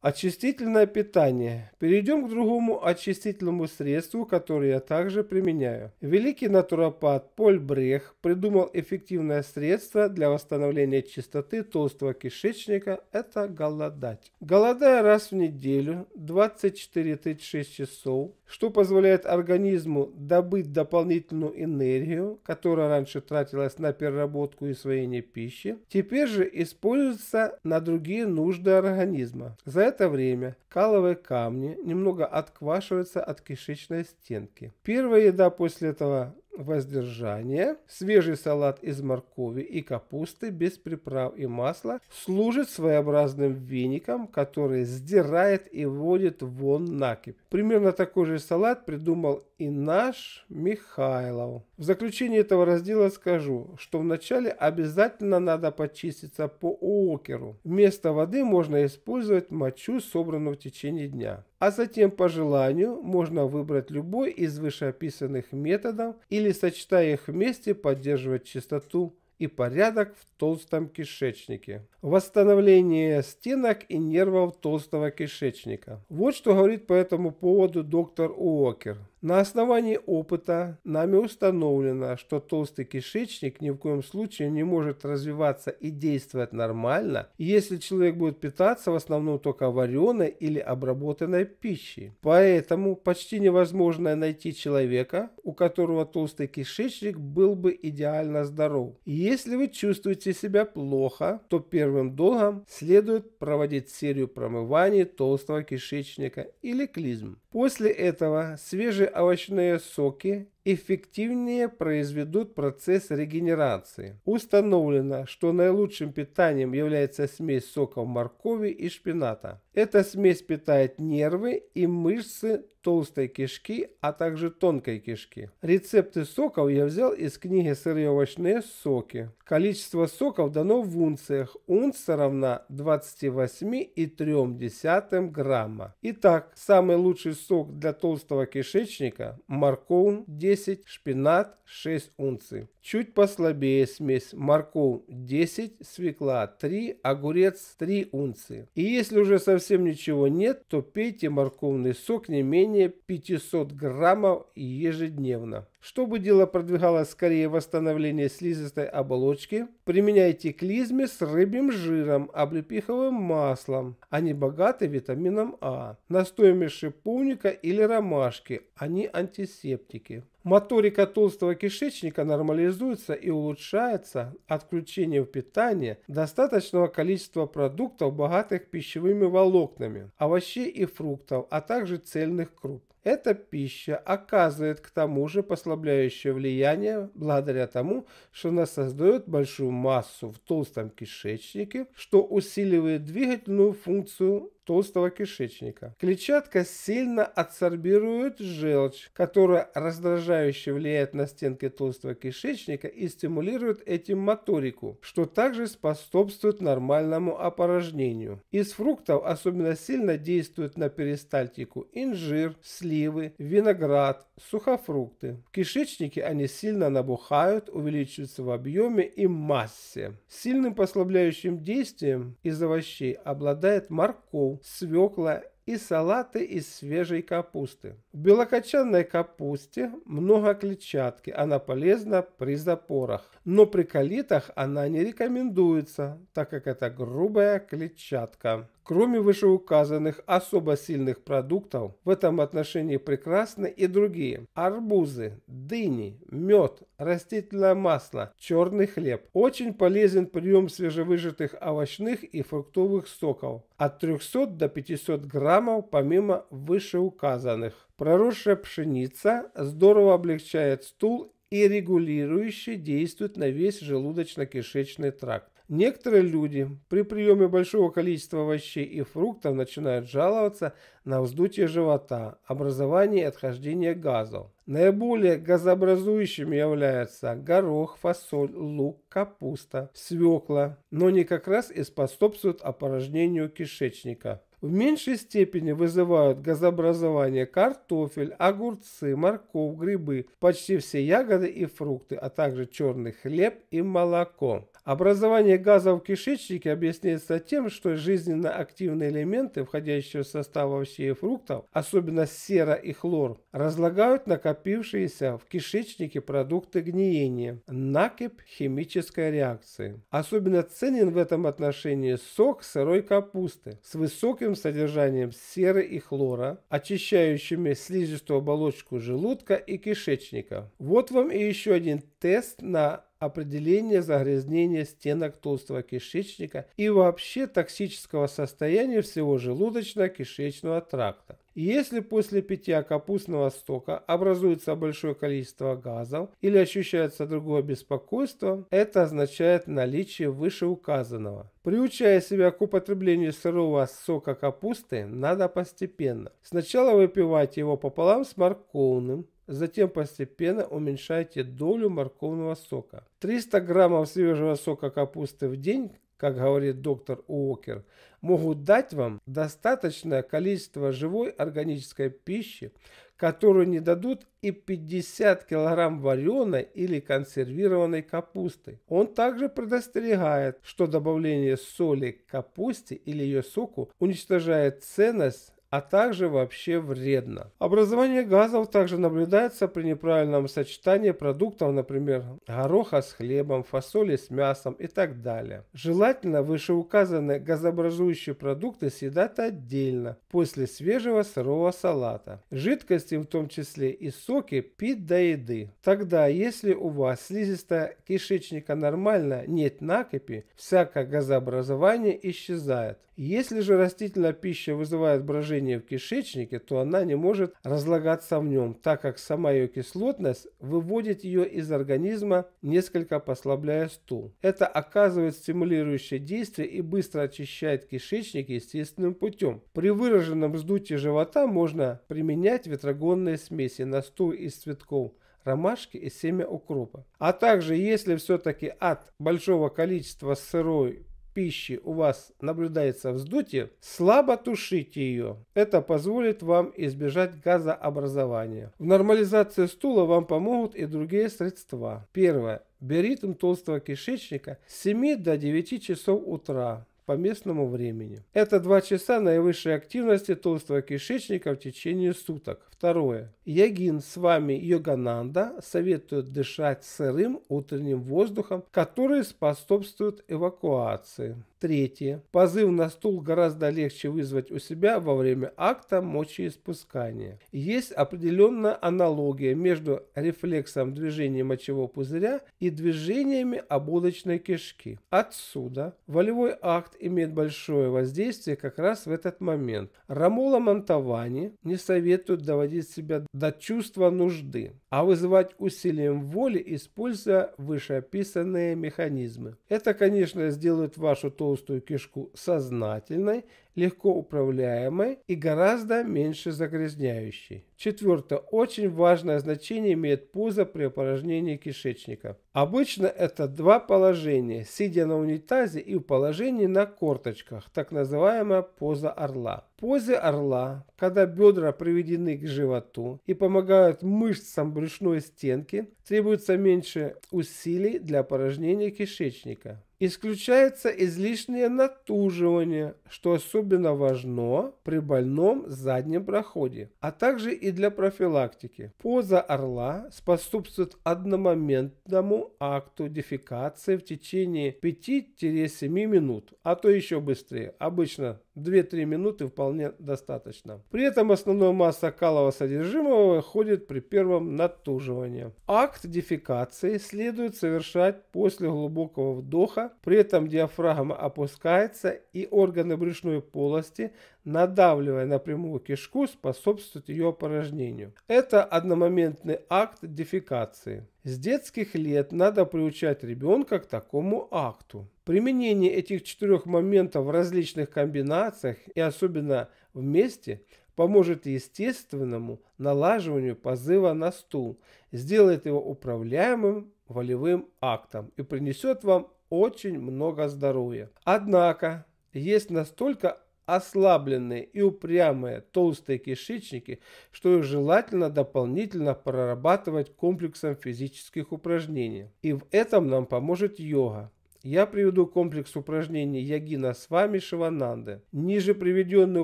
Очистительное питание. Перейдем к другому очистительному средству, которое я также применяю. Великий натуропат Поль Брех придумал эффективное средство для восстановления чистоты толстого кишечника – это голодать. Голодая раз в неделю 24-36 часов, что позволяет организму добыть дополнительную энергию, которая раньше тратилась на переработку и усвоение пищи, теперь же используется на другие нужды организма. За это время каловые камни немного отквашиваются от кишечной стенки. Первая еда после этого воздержания, свежий салат из моркови и капусты без приправ и масла служит своеобразным веником, который сдирает и вводит вон накипь. Примерно такой же салат придумал и наш Михайлов. В заключение этого раздела скажу, что вначале обязательно надо почиститься по океру. Вместо воды можно использовать мочу, собранную в течение дня. А затем по желанию можно выбрать любой из вышеописанных методов или сочетая их вместе поддерживать чистоту и порядок в толстом кишечнике. Восстановление стенок и нервов толстого кишечника. Вот что говорит по этому поводу доктор Уокер. На основании опыта нами установлено, что толстый кишечник ни в коем случае не может развиваться и действовать нормально, если человек будет питаться в основном только вареной или обработанной пищей. Поэтому почти невозможно найти человека, у которого толстый кишечник был бы идеально здоров. Если вы чувствуете себя плохо, то первым долгом следует проводить серию промываний толстого кишечника или клизм. После этого свежие овощные соки эффективнее произведут процесс регенерации. Установлено, что наилучшим питанием является смесь соков моркови и шпината. Эта смесь питает нервы и мышцы толстой кишки, а также тонкой кишки. Рецепты соков я взял из книги «Сырые овощные соки». Количество соков дано в унциях. Унция равна 28,3 грамма. Итак, самый лучший сок для толстого кишечника – морковь 10 10, шпинат 6 унций. Чуть послабее смесь морковь 10, свекла 3, огурец 3 унции. И если уже совсем ничего нет, то пейте морковный сок не менее 500 граммов ежедневно. Чтобы дело продвигалось скорее восстановление слизистой оболочки, применяйте клизмы с рыбьим жиром, облепиховым маслом. Они а богаты витамином А. Настоями шиповника или ромашки. Они а антисептики. Моторика толстого кишечника нормализуется и улучшается отключением питания достаточного количества продуктов, богатых пищевыми волокнами, овощей и фруктов, а также цельных круп. Эта пища оказывает к тому же послабляющее влияние благодаря тому, что она создает большую массу в толстом кишечнике, что усиливает двигательную функцию толстого кишечника. Клетчатка сильно адсорбирует желчь, которая раздражающе влияет на стенки толстого кишечника и стимулирует этим моторику, что также способствует нормальному опорожнению. Из фруктов особенно сильно действуют на перистальтику инжир, сливы, виноград, сухофрукты. В кишечнике они сильно набухают, увеличиваются в объеме и массе. Сильным послабляющим действием из овощей обладает морковь, свекла и салаты из свежей капусты. В белокочанной капусте много клетчатки, она полезна при запорах, но при калитах она не рекомендуется, так как это грубая клетчатка. Кроме вышеуказанных особо сильных продуктов, в этом отношении прекрасны и другие. Арбузы, дыни, мед, растительное масло, черный хлеб. Очень полезен прием свежевыжатых овощных и фруктовых соков от 300 до 500 граммов помимо вышеуказанных. Проросшая пшеница здорово облегчает стул и регулирующе действует на весь желудочно-кишечный тракт. Некоторые люди при приеме большого количества овощей и фруктов начинают жаловаться на вздутие живота, образование и отхождение газов. Наиболее газообразующими являются горох, фасоль, лук, капуста, свекла, но они как раз и способствуют опорожнению кишечника. В меньшей степени вызывают газообразование картофель, огурцы, морковь, грибы, почти все ягоды и фрукты, а также черный хлеб и молоко. Образование газа в кишечнике объясняется тем, что жизненно активные элементы, входящие в состав овощей и фруктов, особенно сера и хлор, разлагают накопившиеся в кишечнике продукты гниения, накипь химической реакции. Особенно ценен в этом отношении сок сырой капусты с высоким высоким содержанием серы и хлора, очищающими слизистую оболочку желудка и кишечника. Вот вам и еще один тест на определение загрязнения стенок толстого кишечника и вообще токсического состояния всего желудочно-кишечного тракта. Если после питья капустного стока образуется большое количество газов или ощущается другое беспокойство, это означает наличие вышеуказанного. Приучая себя к употреблению сырого сока капусты, надо постепенно. Сначала выпивать его пополам с морковным, Затем постепенно уменьшайте долю морковного сока. 300 граммов свежего сока капусты в день, как говорит доктор Уокер, могут дать вам достаточное количество живой органической пищи, которую не дадут и 50 килограмм вареной или консервированной капусты. Он также предостерегает, что добавление соли к капусте или ее соку уничтожает ценность а также вообще вредно. Образование газов также наблюдается при неправильном сочетании продуктов, например, гороха с хлебом, фасоли с мясом и так далее. Желательно вышеуказанные газообразующие продукты съедать отдельно, после свежего сырого салата. Жидкости, в том числе и соки, пить до еды. Тогда, если у вас слизистая кишечника нормально, нет накопи, всякое газообразование исчезает. Если же растительная пища вызывает брожение в кишечнике, то она не может разлагаться в нем, так как сама ее кислотность выводит ее из организма, несколько послабляя стул. Это оказывает стимулирующее действие и быстро очищает кишечник естественным путем. При выраженном вздутии живота можно применять ветрогонные смеси на стул из цветков ромашки и семя укропа. А также, если все-таки от большого количества сырой пищи у вас наблюдается вздутие, слабо тушите ее. Это позволит вам избежать газообразования. В нормализации стула вам помогут и другие средства. Первое биоритм толстого кишечника с 7 до 9 часов утра по местному времени. Это 2 часа наивысшей активности толстого кишечника в течение суток. Второе. Ягин с вами Йогананда советует дышать сырым утренним воздухом, который способствует эвакуации. Третье. Позыв на стул гораздо легче вызвать у себя во время акта мочеиспускания. Есть определенная аналогия между рефлексом движения мочевого пузыря и движениями ободочной кишки. Отсюда волевой акт имеет большое воздействие как раз в этот момент. Рамола Монтавани не советует доводить себя до чувства нужды, а вызывать усилием воли, используя вышеописанные механизмы. Это, конечно, сделает вашу толщу толстую кишку сознательной, легко управляемой и гораздо меньше загрязняющей. Четвертое. Очень важное значение имеет пузо при опорожнении кишечника. Обычно это два положения, сидя на унитазе и в положении на корточках, так называемая поза орла. В позе орла, когда бедра приведены к животу и помогают мышцам брюшной стенки, требуется меньше усилий для опорожнения кишечника. Исключается излишнее натуживание, что особенно важно при больном заднем проходе, а также и для профилактики. Поза орла способствует одномоментному акту дефекации в течение 5-7 минут, а то еще быстрее, обычно 2-3 минуты вполне достаточно. При этом основная масса калового содержимого выходит при первом натуживании. Акт дефекации следует совершать после глубокого вдоха при этом диафрагма опускается и органы брюшной полости, надавливая на прямую кишку, способствуют ее опорожнению. Это одномоментный акт дефекации. С детских лет надо приучать ребенка к такому акту. Применение этих четырех моментов в различных комбинациях и особенно вместе поможет естественному налаживанию позыва на стул, сделает его управляемым волевым актом и принесет вам очень много здоровья. Однако есть настолько ослабленные и упрямые толстые кишечники, что их желательно дополнительно прорабатывать комплексом физических упражнений. И в этом нам поможет йога. Я приведу комплекс упражнений Ягина с вами Шивананды. Ниже приведенные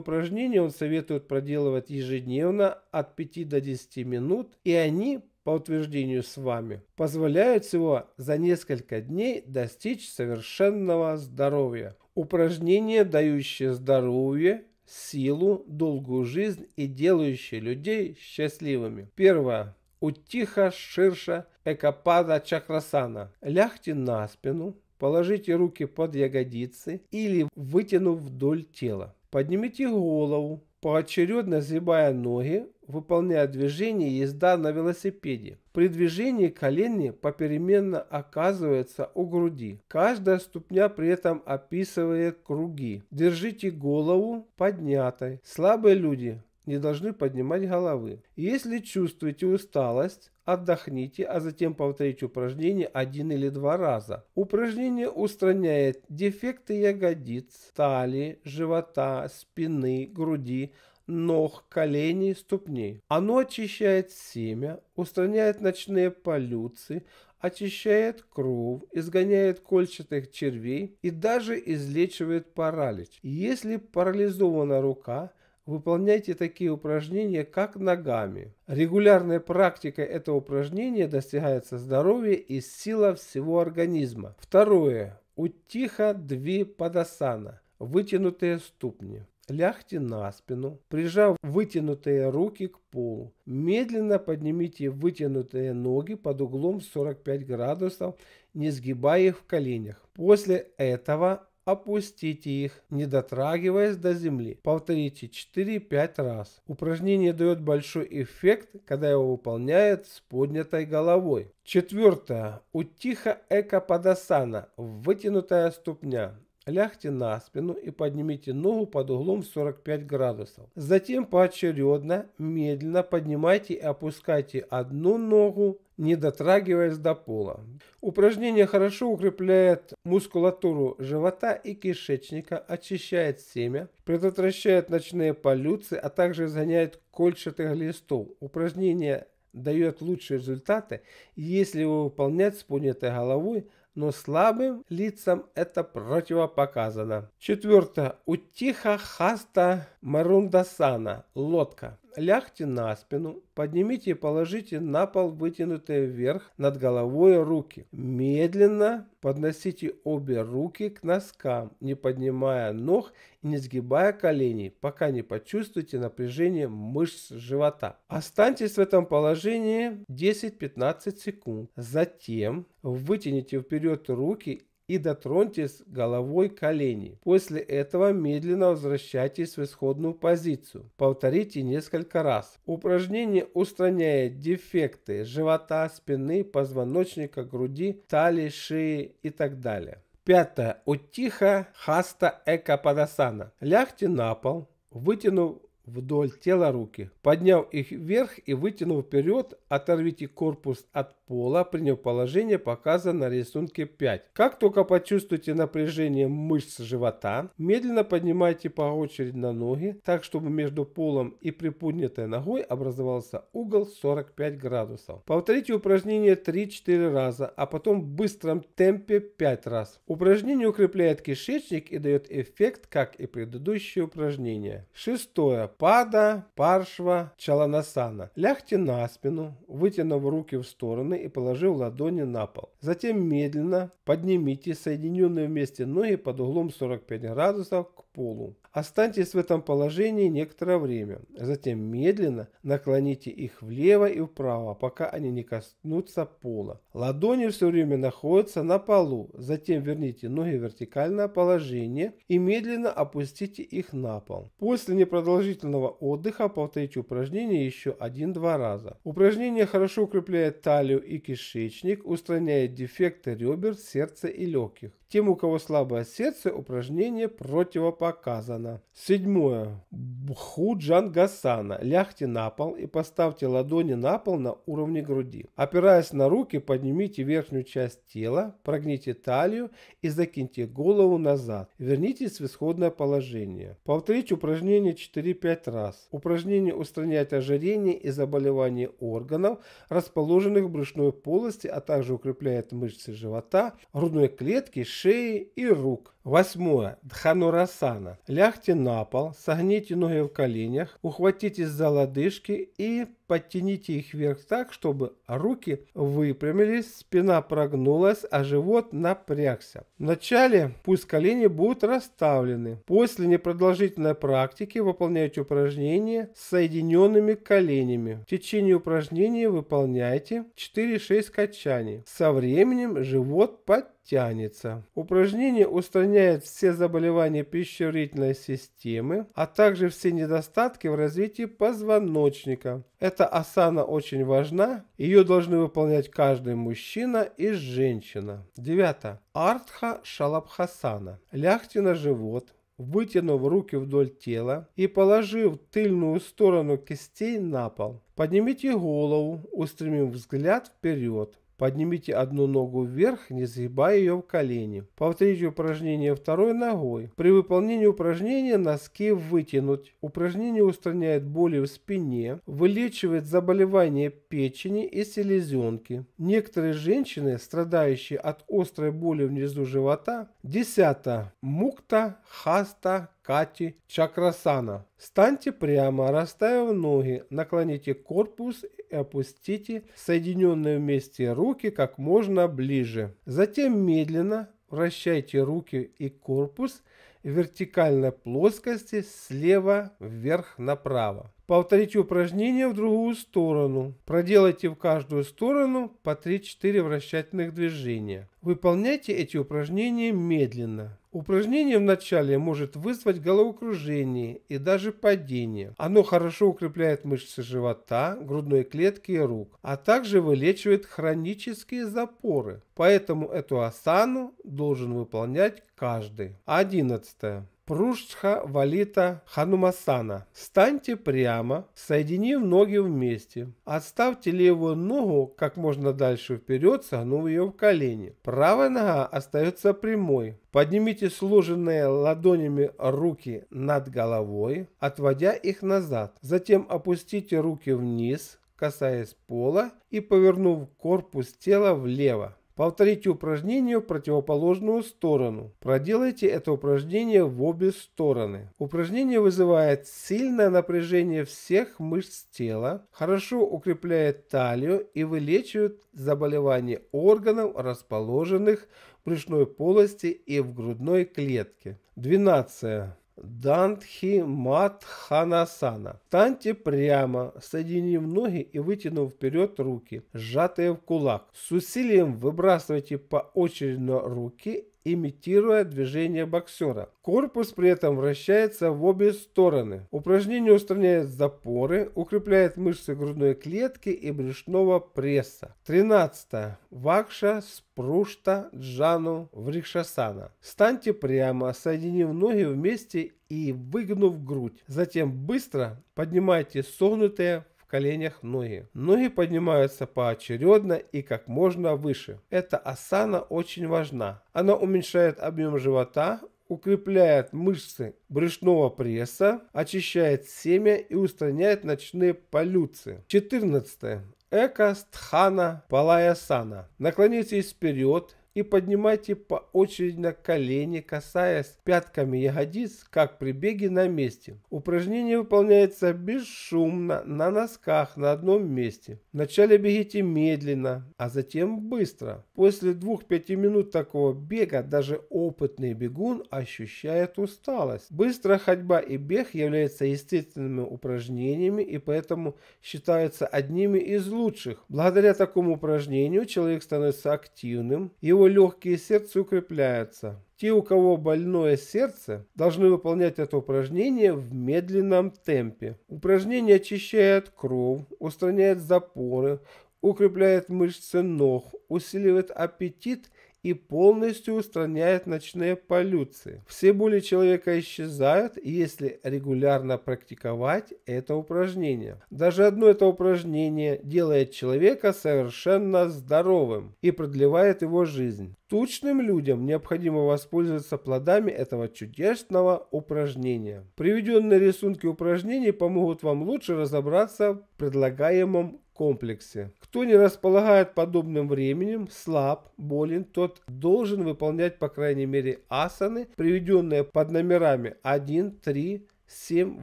упражнения он советует проделывать ежедневно от 5 до 10 минут, и они по утверждению с вами, позволяют всего за несколько дней достичь совершенного здоровья. Упражнения, дающие здоровье, силу, долгую жизнь и делающие людей счастливыми. Первое. Утиха Ширша Экапада Чакрасана. Лягте на спину, положите руки под ягодицы или вытянув вдоль тела. Поднимите голову, поочередно сгибая ноги, выполняя движение езда на велосипеде. При движении колени попеременно оказываются у груди. Каждая ступня при этом описывает круги. Держите голову поднятой. Слабые люди не должны поднимать головы. Если чувствуете усталость, Отдохните, а затем повторите упражнение один или два раза. Упражнение устраняет дефекты ягодиц, талии, живота, спины, груди, ног, коленей, ступней. Оно очищает семя, устраняет ночные полюции, очищает кровь, изгоняет кольчатых червей и даже излечивает паралич. Если парализована рука – Выполняйте такие упражнения, как ногами. Регулярная практика этого упражнения достигается здоровье и сила всего организма. Второе. Утиха дви падасана. Вытянутые ступни. Лягте на спину, прижав вытянутые руки к полу. Медленно поднимите вытянутые ноги под углом 45 градусов, не сгибая их в коленях. После этого Опустите их, не дотрагиваясь до земли. Повторите 4-5 раз. Упражнение дает большой эффект, когда его выполняет с поднятой головой. Четвертое. Утиха эка падасана, вытянутая ступня. Лягте на спину и поднимите ногу под углом в 45 градусов. Затем поочередно, медленно поднимайте и опускайте одну ногу, не дотрагиваясь до пола. Упражнение хорошо укрепляет мускулатуру живота и кишечника, очищает семя, предотвращает ночные полюции, а также изгоняет кольчатых листов. Упражнение дает лучшие результаты, если его выполнять с поднятой головой, но слабым лицам это противопоказано. Четвертое. Утиха Хаста Марундасана. Лодка. Лягте на спину, поднимите и положите на пол вытянутые вверх над головой руки. Медленно подносите обе руки к носкам, не поднимая ног и не сгибая коленей, пока не почувствуете напряжение мышц живота. Останьтесь в этом положении 10-15 секунд. Затем вытяните вперед руки и дотроньтесь головой колени. После этого медленно возвращайтесь в исходную позицию. Повторите несколько раз. Упражнение устраняет дефекты живота, спины, позвоночника, груди, талии, шеи и так далее. Пятое. Утиха хаста эка падасана. Лягте на пол, вытянув вдоль тела руки. Подняв их вверх и вытянув вперед, оторвите корпус от пола, приняв положение, показанное на рисунке 5. Как только почувствуете напряжение мышц живота, медленно поднимайте по очереди на ноги, так чтобы между полом и приподнятой ногой образовался угол 45 градусов. Повторите упражнение 3-4 раза, а потом в быстром темпе 5 раз. Упражнение укрепляет кишечник и дает эффект, как и предыдущее упражнение. Шестое пада паршва чаланасана. Лягте на спину, вытянув руки в стороны и положив ладони на пол. Затем медленно поднимите соединенные вместе ноги под углом 45 градусов к полу. Останьтесь в этом положении некоторое время, а затем медленно наклоните их влево и вправо, пока они не коснутся пола. Ладони все время находятся на полу, затем верните ноги в вертикальное положение и медленно опустите их на пол. После непродолжительного отдыха повторите упражнение еще один-два раза. Упражнение хорошо укрепляет талию и кишечник, устраняет дефекты ребер, сердца и легких. Тем, у кого слабое сердце, упражнение противопоказано. Седьмое. Бхуджан Гасана. Лягте на пол и поставьте ладони на пол на уровне груди. Опираясь на руки, поднимите верхнюю часть тела, прогните талию и закиньте голову назад. Вернитесь в исходное положение. Повторите упражнение 4-5 раз. Упражнение устраняет ожирение и заболевания органов, расположенных в брюшной полости, а также укрепляет мышцы живота, грудной клетки, шеи шеи и рук. Восьмое. Дханурасана. Лягте на пол, согните ноги в коленях, ухватитесь за лодыжки и подтяните их вверх так, чтобы руки выпрямились, спина прогнулась, а живот напрягся. Вначале пусть колени будут расставлены. После непродолжительной практики выполняйте упражнение с соединенными коленями. В течение упражнения выполняйте 4-6 качаний. Со временем живот подтянется. Упражнение устраняет устраняет все заболевания пищеварительной системы, а также все недостатки в развитии позвоночника. Эта асана очень важна, ее должны выполнять каждый мужчина и женщина. Девятое. Артха Шалабхасана. Лягте на живот, вытянув руки вдоль тела и положив тыльную сторону кистей на пол. Поднимите голову, устремив взгляд вперед. Поднимите одну ногу вверх, не сгибая ее в колени. Повторите упражнение второй ногой. При выполнении упражнения носки вытянуть. Упражнение устраняет боли в спине, вылечивает заболевания печени и селезенки. Некоторые женщины, страдающие от острой боли внизу живота, 10. Мукта хаста кати чакрасана. Станьте прямо, расставив ноги, наклоните корпус опустите соединенные вместе руки как можно ближе. Затем медленно вращайте руки и корпус в вертикальной плоскости слева вверх направо. Повторите упражнение в другую сторону. Проделайте в каждую сторону по 3-4 вращательных движения. Выполняйте эти упражнения медленно. Упражнение вначале может вызвать головокружение и даже падение. Оно хорошо укрепляет мышцы живота, грудной клетки и рук, а также вылечивает хронические запоры. Поэтому эту асану должен выполнять каждый. 11. Прушха Валита Ханумасана. Станьте прямо, соединив ноги вместе. Отставьте левую ногу как можно дальше вперед, согнув ее в колени. Правая нога остается прямой. Поднимите сложенные ладонями руки над головой, отводя их назад. Затем опустите руки вниз, касаясь пола и повернув корпус тела влево. Повторите упражнение в противоположную сторону. Проделайте это упражнение в обе стороны. Упражнение вызывает сильное напряжение всех мышц тела, хорошо укрепляет талию и вылечивает заболевания органов, расположенных в брюшной полости и в грудной клетке. 12. Дантхи Матханасана. Встаньте прямо, соединив ноги и вытянув вперед руки, сжатые в кулак. С усилием выбрасывайте поочередно руки имитируя движение боксера. Корпус при этом вращается в обе стороны. Упражнение устраняет запоры, укрепляет мышцы грудной клетки и брюшного пресса. 13. Вакша Спрушта Джану Врикшасана. Станьте прямо, соединив ноги вместе и выгнув грудь. Затем быстро поднимайте согнутые в коленях ноги. Ноги поднимаются поочередно и как можно выше. Эта асана очень важна. Она уменьшает объем живота, укрепляет мышцы брюшного пресса, очищает семя и устраняет ночные полюции. 14. Эко Стхана Палаясана. Наклонитесь вперед, и поднимайте по очереди на колени, касаясь пятками ягодиц, как при беге на месте. Упражнение выполняется бесшумно, на носках, на одном месте. Вначале бегите медленно, а затем быстро. После 2-5 минут такого бега даже опытный бегун ощущает усталость. Быстрая ходьба и бег являются естественными упражнениями и поэтому считаются одними из лучших. Благодаря такому упражнению человек становится активным, его него легкие сердце укрепляются. Те, у кого больное сердце, должны выполнять это упражнение в медленном темпе. Упражнение очищает кровь, устраняет запоры, укрепляет мышцы ног, усиливает аппетит и полностью устраняет ночные полюции. Все боли человека исчезают, если регулярно практиковать это упражнение. Даже одно это упражнение делает человека совершенно здоровым и продлевает его жизнь. Тучным людям необходимо воспользоваться плодами этого чудесного упражнения. Приведенные рисунки упражнений помогут вам лучше разобраться в предлагаемом комплексе. Кто не располагает подобным временем, слаб, болен, тот должен выполнять по крайней мере асаны, приведенные под номерами 1, 3, 7,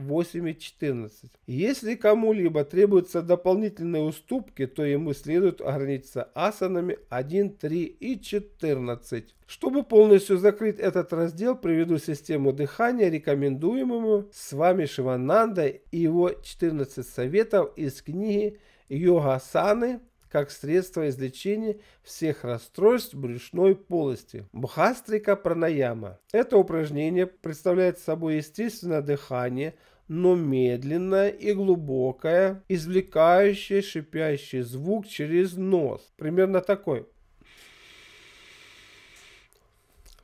8 и 14. Если кому-либо требуются дополнительные уступки, то ему следует ограничиться асанами 1, 3 и 14. Чтобы полностью закрыть этот раздел, приведу систему дыхания, рекомендуемую с вами Шивананда и его 14 советов из книги йога-саны как средство излечения всех расстройств брюшной полости. Бхастрика пранаяма. Это упражнение представляет собой естественное дыхание, но медленное и глубокое, извлекающее шипящий звук через нос. Примерно такой.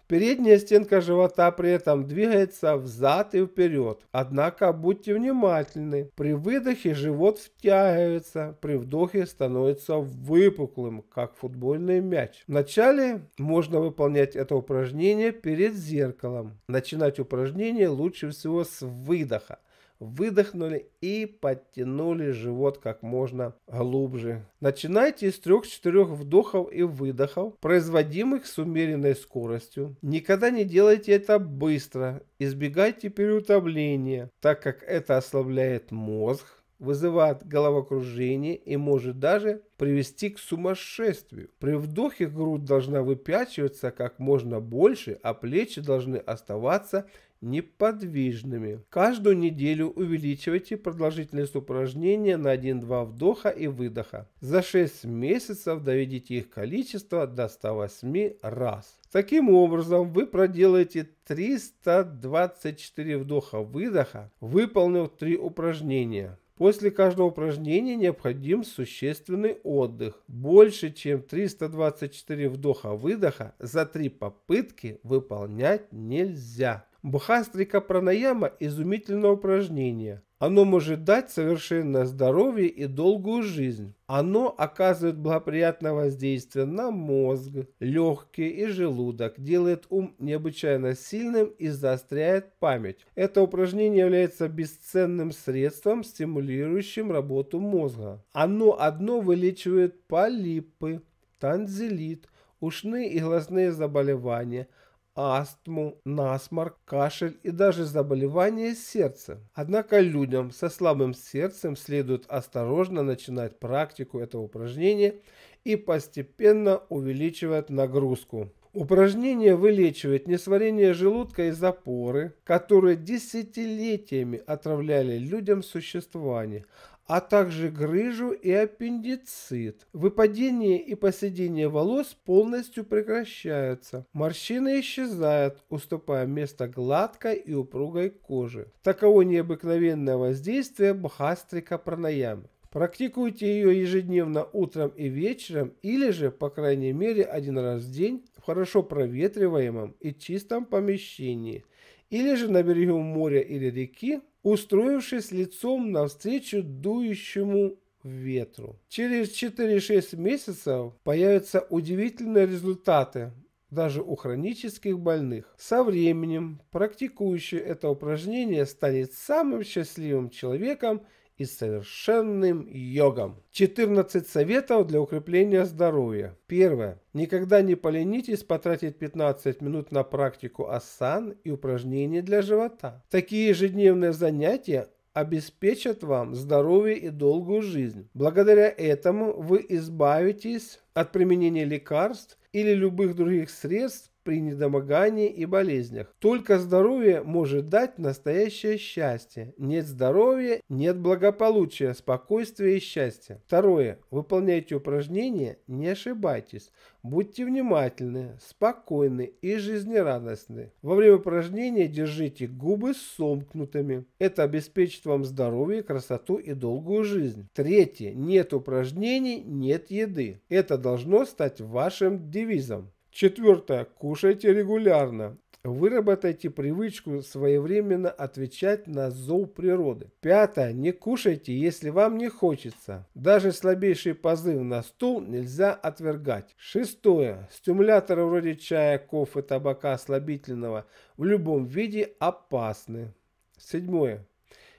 Передняя стенка живота при этом двигается взад и вперед. Однако будьте внимательны. При выдохе живот втягивается, при вдохе становится выпуклым, как футбольный мяч. Вначале можно выполнять это упражнение перед зеркалом. Начинать упражнение лучше всего с выдоха выдохнули и подтянули живот как можно глубже. Начинайте с 3-4 вдохов и выдохов, производимых с умеренной скоростью. Никогда не делайте это быстро, избегайте переутомления, так как это ослабляет мозг, вызывает головокружение и может даже привести к сумасшествию. При вдохе грудь должна выпячиваться как можно больше, а плечи должны оставаться неподвижными. Каждую неделю увеличивайте продолжительность упражнения на 1-2 вдоха и выдоха. За 6 месяцев доведите их количество до 108 раз. Таким образом, вы проделаете 324 вдоха-выдоха, выполнив 3 упражнения. После каждого упражнения необходим существенный отдых. Больше чем 324 вдоха-выдоха за три попытки выполнять нельзя. Бхастрика пранаяма – изумительное упражнение. Оно может дать совершенное здоровье и долгую жизнь. Оно оказывает благоприятное воздействие на мозг, легкие и желудок, делает ум необычайно сильным и заостряет память. Это упражнение является бесценным средством, стимулирующим работу мозга. Оно одно вылечивает полипы, танзелит, ушные и глазные заболевания – астму, насморк, кашель и даже заболевания сердца. Однако людям со слабым сердцем следует осторожно начинать практику этого упражнения и постепенно увеличивать нагрузку. Упражнение вылечивает несварение желудка и запоры, которые десятилетиями отравляли людям существование, а также грыжу и аппендицит. Выпадение и поседение волос полностью прекращаются. Морщины исчезают, уступая место гладкой и упругой коже. Таково необыкновенное воздействие бхастрика пранаямы. Практикуйте ее ежедневно утром и вечером или же, по крайней мере, один раз в день хорошо проветриваемом и чистом помещении, или же на берегу моря или реки, устроившись лицом навстречу дующему ветру. Через 4-6 месяцев появятся удивительные результаты даже у хронических больных. Со временем практикующий это упражнение станет самым счастливым человеком – и совершенным йогом. 14 советов для укрепления здоровья. Первое. Никогда не поленитесь потратить 15 минут на практику асан и упражнений для живота. Такие ежедневные занятия обеспечат вам здоровье и долгую жизнь. Благодаря этому вы избавитесь от применения лекарств или любых других средств, при недомогании и болезнях. Только здоровье может дать настоящее счастье. Нет здоровья, нет благополучия, спокойствия и счастья. Второе. Выполняйте упражнения, не ошибайтесь. Будьте внимательны, спокойны и жизнерадостны. Во время упражнения держите губы сомкнутыми. Это обеспечит вам здоровье, красоту и долгую жизнь. Третье. Нет упражнений, нет еды. Это должно стать вашим девизом. Четвертое. Кушайте регулярно. Выработайте привычку своевременно отвечать на зов природы. Пятое. Не кушайте, если вам не хочется. Даже слабейший позыв на стул нельзя отвергать. Шестое. Стимуляторы вроде чая, кофе, табака, слабительного в любом виде опасны. Седьмое.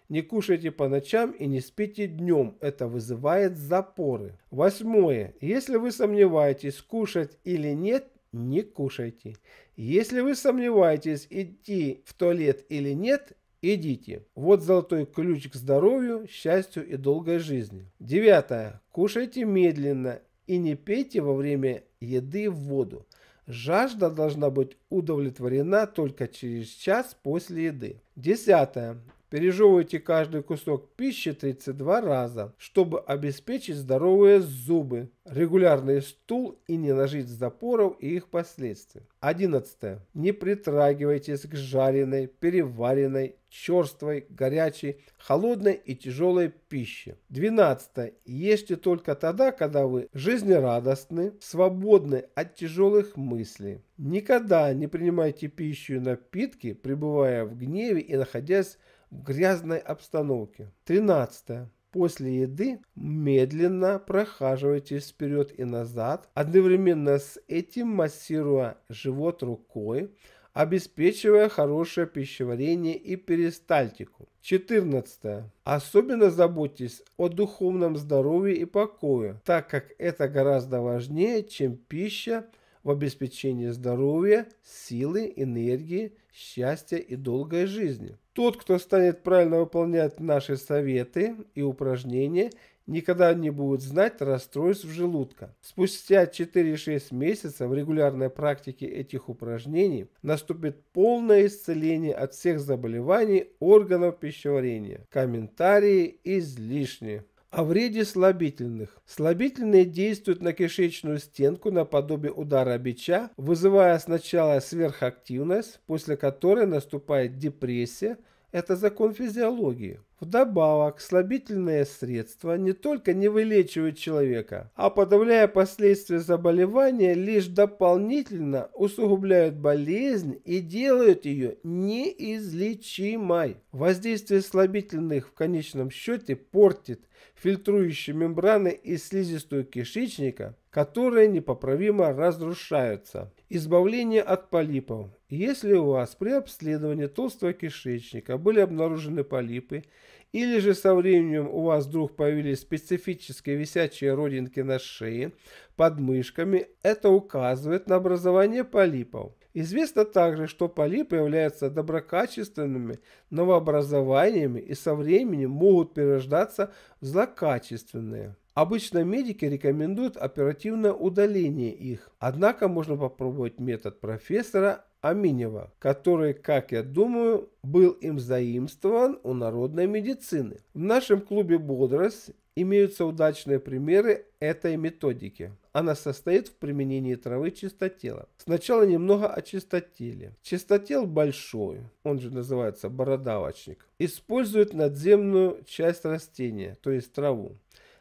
Не кушайте по ночам и не спите днем, это вызывает запоры. Восьмое. Если вы сомневаетесь, кушать или нет, не кушайте. Если вы сомневаетесь, идти в туалет или нет, идите. Вот золотой ключ к здоровью, счастью и долгой жизни. Девятое. Кушайте медленно и не пейте во время еды в воду. Жажда должна быть удовлетворена только через час после еды. Десятое. Пережевывайте каждый кусок пищи 32 раза, чтобы обеспечить здоровые зубы, регулярный стул и не нажить запоров и их последствий. 11. Не притрагивайтесь к жареной, переваренной, черствой, горячей, холодной и тяжелой пище. 12. Ешьте только тогда, когда вы жизнерадостны, свободны от тяжелых мыслей. Никогда не принимайте пищу и напитки, пребывая в гневе и находясь грязной обстановке. 13. После еды медленно прохаживайтесь вперед и назад, одновременно с этим массируя живот рукой, обеспечивая хорошее пищеварение и перистальтику. 14. Особенно заботьтесь о духовном здоровье и покое, так как это гораздо важнее, чем пища в обеспечении здоровья, силы, энергии, счастья и долгой жизни. Тот, кто станет правильно выполнять наши советы и упражнения, никогда не будет знать расстройств желудка. Спустя 4-6 месяцев регулярной практики этих упражнений наступит полное исцеление от всех заболеваний органов пищеварения. Комментарии излишние. О вреде слабительных. Слабительные действуют на кишечную стенку наподобие удара бича, вызывая сначала сверхактивность, после которой наступает депрессия, это закон физиологии. Вдобавок, слабительное средство не только не вылечивает человека, а подавляя последствия заболевания, лишь дополнительно усугубляют болезнь и делают ее неизлечимой. Воздействие слабительных в конечном счете портит фильтрующие мембраны и слизистую кишечника, которые непоправимо разрушаются. Избавление от полипов. Если у вас при обследовании толстого кишечника были обнаружены полипы, или же со временем у вас вдруг появились специфические висячие родинки на шее, под мышками, это указывает на образование полипов. Известно также, что полипы являются доброкачественными новообразованиями и со временем могут перерождаться в злокачественные. Обычно медики рекомендуют оперативное удаление их, однако можно попробовать метод профессора Аминева, который, как я думаю, был им заимствован у народной медицины. В нашем клубе «Бодрость» имеются удачные примеры этой методики. Она состоит в применении травы чистотела. Сначала немного о чистотеле. Чистотел большой, он же называется бородавочник, использует надземную часть растения, то есть траву.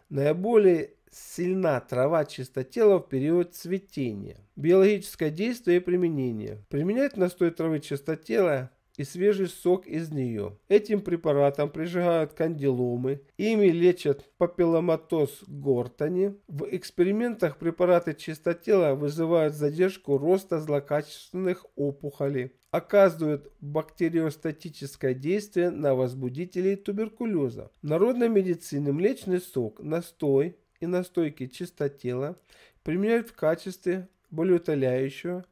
Наиболее сильна трава чистотелов в период цветения. Биологическое действие и применение. Применять настой травы чистотела и свежий сок из нее. Этим препаратом прижигают кандиломы, ими лечат папилломатоз гортани. В экспериментах препараты чистотела вызывают задержку роста злокачественных опухолей, оказывают бактериостатическое действие на возбудителей туберкулеза. В народной медицине млечный сок, настой, и настойки чистотела применяют в качестве болеутоляющего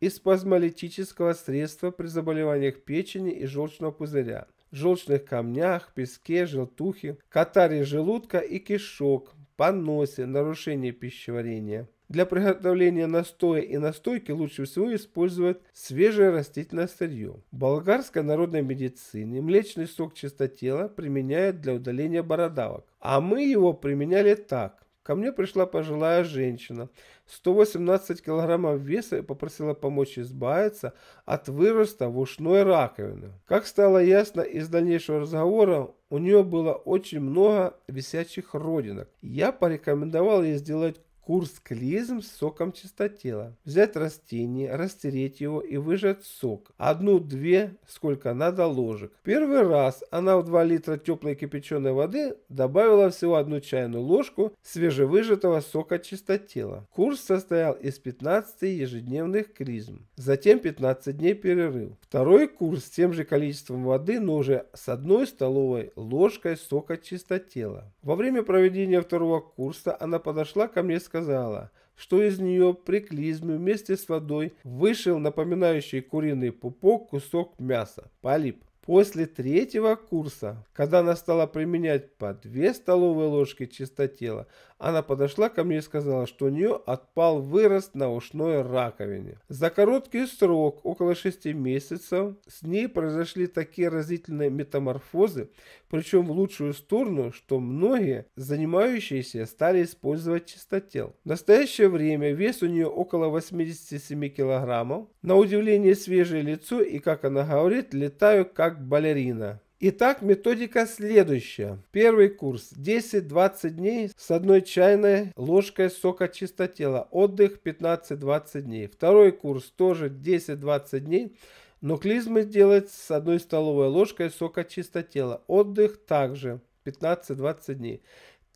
и спазмолитического средства при заболеваниях печени и желчного пузыря, желчных камнях, песке, желтухе, катаре желудка и кишок, поносе, нарушении пищеварения – для приготовления настоя и настойки лучше всего использовать свежее растительное сырье. В болгарской народной медицине млечный сок чистотела применяют для удаления бородавок, а мы его применяли так. Ко мне пришла пожилая женщина, 118 килограммов веса и попросила помочь избавиться от выроста в ушной раковины. Как стало ясно из дальнейшего разговора, у нее было очень много висячих родинок. Я порекомендовал ей сделать курс клизм с соком чистотела. Взять растение, растереть его и выжать сок. Одну-две, сколько надо ложек. Первый раз она в 2 литра теплой кипяченой воды добавила всего одну чайную ложку свежевыжатого сока чистотела. Курс состоял из 15 ежедневных клизм. Затем 15 дней перерыв. Второй курс с тем же количеством воды, но уже с одной столовой ложкой сока чистотела. Во время проведения второго курса она подошла ко мне с сказала, что из нее при клизме вместе с водой вышел напоминающий куриный пупок кусок мяса, полип. После третьего курса, когда она стала применять по 2 столовые ложки чистотела, она подошла ко мне и сказала, что у нее отпал вырост на ушной раковине. За короткий срок, около 6 месяцев, с ней произошли такие разительные метаморфозы, причем в лучшую сторону, что многие занимающиеся стали использовать чистотел. В настоящее время вес у нее около 87 килограммов. На удивление свежее лицо и, как она говорит, летаю как балерина. Итак, методика следующая. Первый курс 10-20 дней с одной чайной ложкой сока чистотела. Отдых 15-20 дней. Второй курс тоже 10-20 дней. Но клизмы делать с одной столовой ложкой сока чистотела. Отдых также 15-20 дней.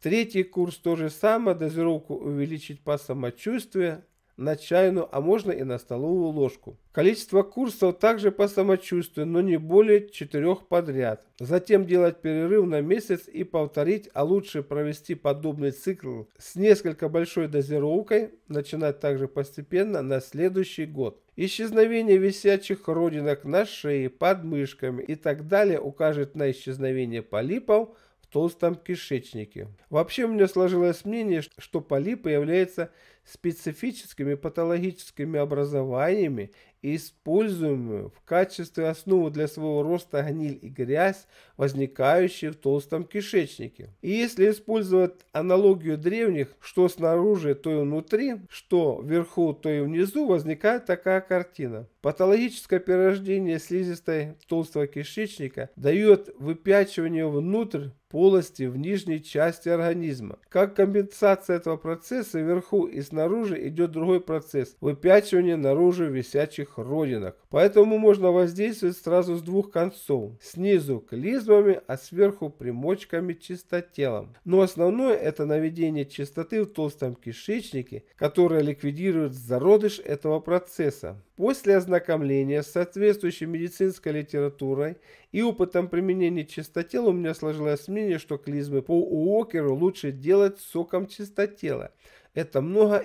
Третий курс то же самое, дозировку увеличить по самочувствию, на чайную, а можно и на столовую ложку. Количество курсов также по самочувствию, но не более четырех подряд. Затем делать перерыв на месяц и повторить, а лучше провести подобный цикл с несколько большой дозировкой, начинать также постепенно на следующий год. Исчезновение висячих родинок на шее, под мышками и так далее укажет на исчезновение полипов – толстом кишечнике. Вообще у меня сложилось мнение, что полипы являются специфическими патологическими образованиями используемыми в качестве основы для своего роста гниль и грязь, возникающие в толстом кишечнике. И если использовать аналогию древних, что снаружи, то и внутри, что вверху, то и внизу, возникает такая картина. Патологическое перерождение слизистой толстого кишечника дает выпячивание внутрь полости в нижней части организма. Как компенсация этого процесса вверху и снаружи идет другой процесс – выпячивание наружу висячих родинок. Поэтому можно воздействовать сразу с двух концов – снизу клизмами, а сверху примочками чистотелом. Но основное – это наведение чистоты в толстом кишечнике, которое ликвидирует зародыш этого процесса. После ознакомления с соответствующей медицинской литературой и опытом применения чистотела у меня сложилось мнение, что клизмы по уокеру лучше делать соком чистотела. Это много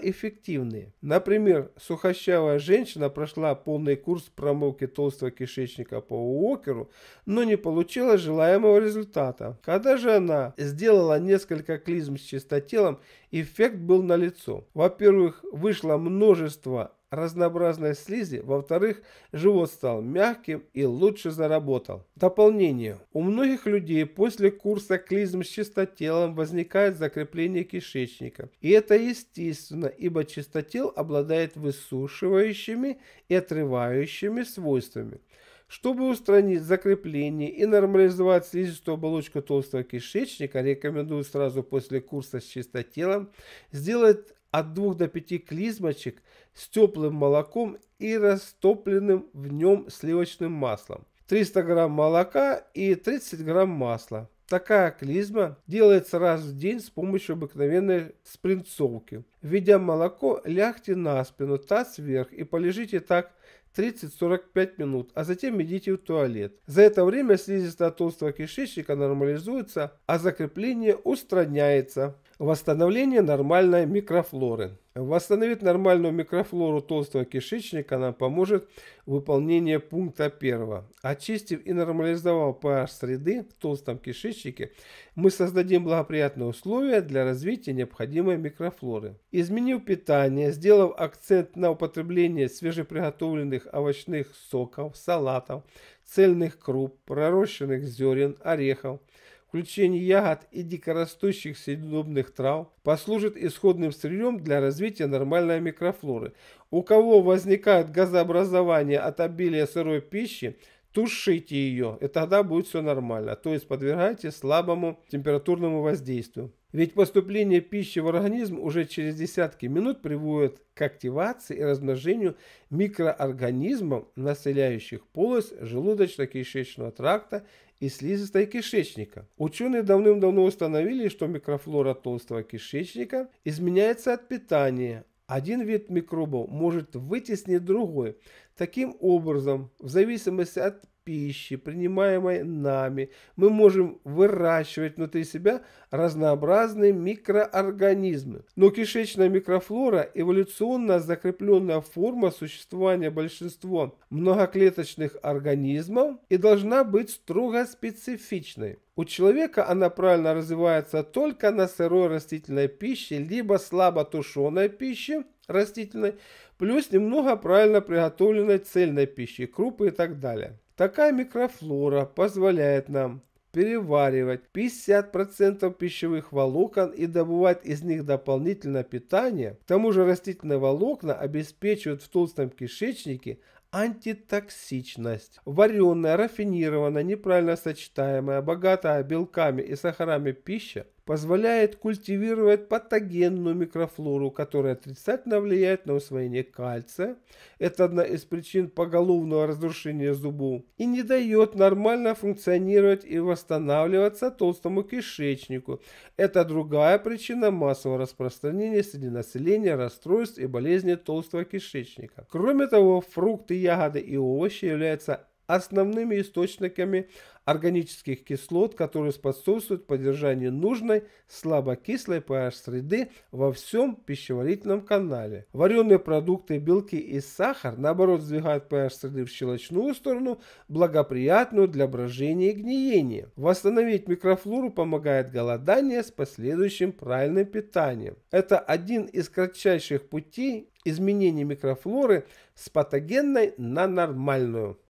Например, сухощавая женщина прошла полный курс промывки толстого кишечника по уокеру, но не получила желаемого результата. Когда же она сделала несколько клизм с чистотелом, эффект был налицо. Во-первых, вышло множество разнообразной слизи, во-вторых, живот стал мягким и лучше заработал. Дополнение. У многих людей после курса клизм с чистотелом возникает закрепление кишечника. И это естественно, ибо чистотел обладает высушивающими и отрывающими свойствами. Чтобы устранить закрепление и нормализовать слизистую оболочку толстого кишечника, рекомендую сразу после курса с чистотелом сделать от 2 до 5 клизмочек с теплым молоком и растопленным в нем сливочным маслом. 300 грамм молока и 30 грамм масла. Такая клизма делается раз в день с помощью обыкновенной спринцовки. Введя молоко, лягте на спину, таз вверх и полежите так 30-45 минут, а затем идите в туалет. За это время слизистая толстого кишечника нормализуется, а закрепление устраняется. Восстановление нормальной микрофлоры. Восстановить нормальную микрофлору толстого кишечника нам поможет выполнение пункта первого. Очистив и нормализовав pH среды в толстом кишечнике, мы создадим благоприятные условия для развития необходимой микрофлоры. Изменив питание, сделав акцент на употребление свежеприготовленных овощных соков, салатов, цельных круп, пророщенных зерен, орехов – включение ягод и дикорастущих съедобных трав, послужит исходным сырьем для развития нормальной микрофлоры. У кого возникает газообразование от обилия сырой пищи, тушите ее, и тогда будет все нормально. То есть подвергайте слабому температурному воздействию. Ведь поступление пищи в организм уже через десятки минут приводит к активации и размножению микроорганизмов, населяющих полость желудочно-кишечного тракта и слизистой кишечника. Ученые давным-давно установили, что микрофлора толстого кишечника изменяется от питания. Один вид микробов может вытеснить другой. Таким образом, в зависимости от пищи, принимаемой нами, мы можем выращивать внутри себя разнообразные микроорганизмы. Но кишечная микрофлора – эволюционно закрепленная форма существования большинства многоклеточных организмов и должна быть строго специфичной. У человека она правильно развивается только на сырой растительной пище, либо слабо тушеной пище растительной, плюс немного правильно приготовленной цельной пищи, крупы и так далее. Такая микрофлора позволяет нам переваривать 50% пищевых волокон и добывать из них дополнительное питание. К тому же растительные волокна обеспечивают в толстом кишечнике антитоксичность. Вареная, рафинированная, неправильно сочетаемая, богатая белками и сахарами пища позволяет культивировать патогенную микрофлору, которая отрицательно влияет на усвоение кальция. Это одна из причин поголовного разрушения зубов. И не дает нормально функционировать и восстанавливаться толстому кишечнику. Это другая причина массового распространения среди населения расстройств и болезней толстого кишечника. Кроме того, фрукты, ягоды и овощи являются основными источниками органических кислот, которые способствуют поддержанию нужной слабокислой pH среды во всем пищеварительном канале. Вареные продукты, белки и сахар, наоборот, сдвигают pH среды в щелочную сторону, благоприятную для брожения и гниения. Восстановить микрофлору помогает голодание с последующим правильным питанием. Это один из кратчайших путей изменения микрофлоры с патогенной на нормальную.